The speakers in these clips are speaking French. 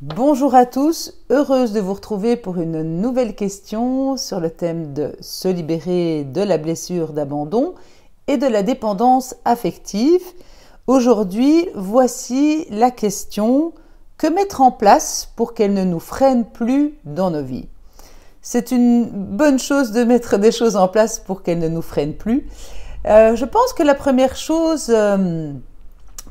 Bonjour à tous, heureuse de vous retrouver pour une nouvelle question sur le thème de se libérer de la blessure d'abandon et de la dépendance affective. Aujourd'hui, voici la question que mettre en place pour qu'elle ne nous freine plus dans nos vies C'est une bonne chose de mettre des choses en place pour qu'elles ne nous freinent plus. Euh, je pense que la première chose... Euh,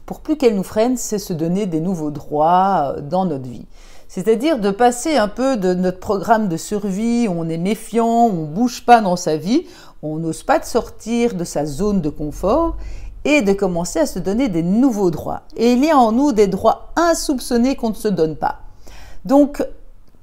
pour plus qu'elle nous freine, c'est se donner des nouveaux droits euh, dans notre vie. C'est-à-dire de passer un peu de notre programme de survie, on est méfiant, on bouge pas dans sa vie, on n'ose pas de sortir de sa zone de confort et de commencer à se donner des nouveaux droits. Et il y a en nous des droits insoupçonnés qu'on ne se donne pas. Donc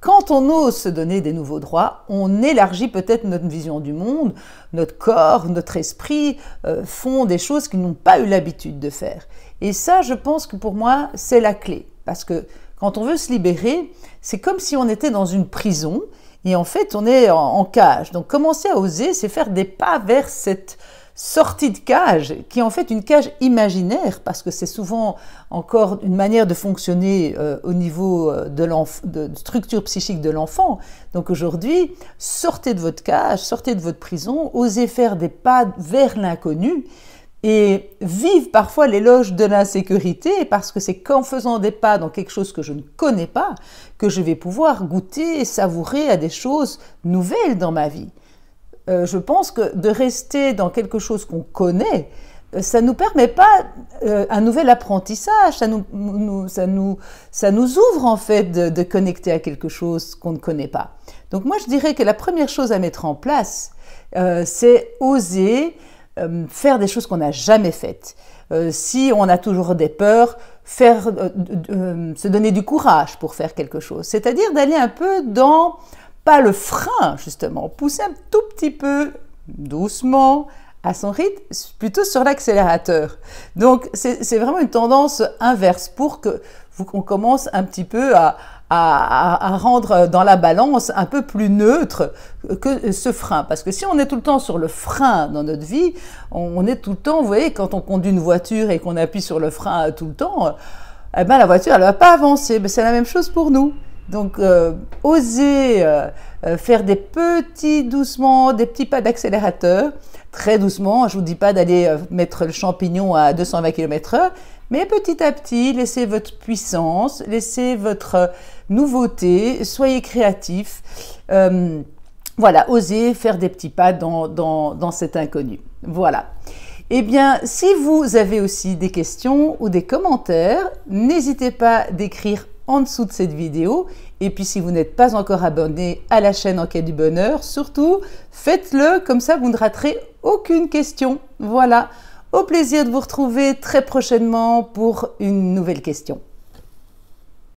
quand on ose se donner des nouveaux droits, on élargit peut-être notre vision du monde, notre corps, notre esprit euh, font des choses qu'ils n'ont pas eu l'habitude de faire. Et ça, je pense que pour moi, c'est la clé. Parce que quand on veut se libérer, c'est comme si on était dans une prison et en fait, on est en cage. Donc commencer à oser, c'est faire des pas vers cette, sortie de cage, qui est en fait une cage imaginaire, parce que c'est souvent encore une manière de fonctionner euh, au niveau euh, de, la structure psychique de l'enfant. Donc aujourd'hui, sortez de votre cage, sortez de votre prison, osez faire des pas vers l'inconnu et vive parfois l'éloge de l'insécurité parce que c'est qu'en faisant des pas dans quelque chose que je ne connais pas que je vais pouvoir goûter et savourer à des choses nouvelles dans ma vie. Euh, je pense que de rester dans quelque chose qu'on connaît, euh, ça ne nous permet pas euh, un nouvel apprentissage, ça nous, ça nous, ça nous ouvre en fait de, connecter à quelque chose qu'on ne connaît pas. Donc moi je dirais que la première chose à mettre en place, c'est oser faire des choses qu'on n'a jamais faites. si on a toujours des peurs, faire, se donner du courage pour faire quelque chose, c'est-à-dire d'aller un peu dans pas le frein, justement. Pousser un tout petit peu, doucement, à son rythme, plutôt sur l'accélérateur. Donc, c'est vraiment une tendance inverse pour que qu'on commence un petit peu à, rendre dans la balance un peu plus neutre que ce frein. Parce que si on est tout le temps sur le frein dans notre vie, on, est tout le temps, vous voyez, quand on conduit une voiture et qu'on appuie sur le frein tout le temps, eh ben, la voiture, elle ne va pas avancer. Mais c'est la même chose pour nous. Donc, osez euh, oser euh, euh, faire des petits doucement, des petits pas d'accélérateur, très doucement. Je vous dis pas d'aller mettre le champignon à 220 km/h, mais petit à petit, laissez votre puissance, laissez votre nouveauté, soyez créatif. voilà, osez faire des petits pas dans, dans cet inconnu. Voilà. Eh bien, si vous avez aussi des questions ou des commentaires, n'hésitez pas d'écrire en dessous de cette vidéo. Et puis si vous n'êtes pas encore abonné à la chaîne Enquête du Bonheur, surtout faites-le, comme ça vous ne raterez aucune question. Voilà, au plaisir de vous retrouver très prochainement pour une nouvelle question.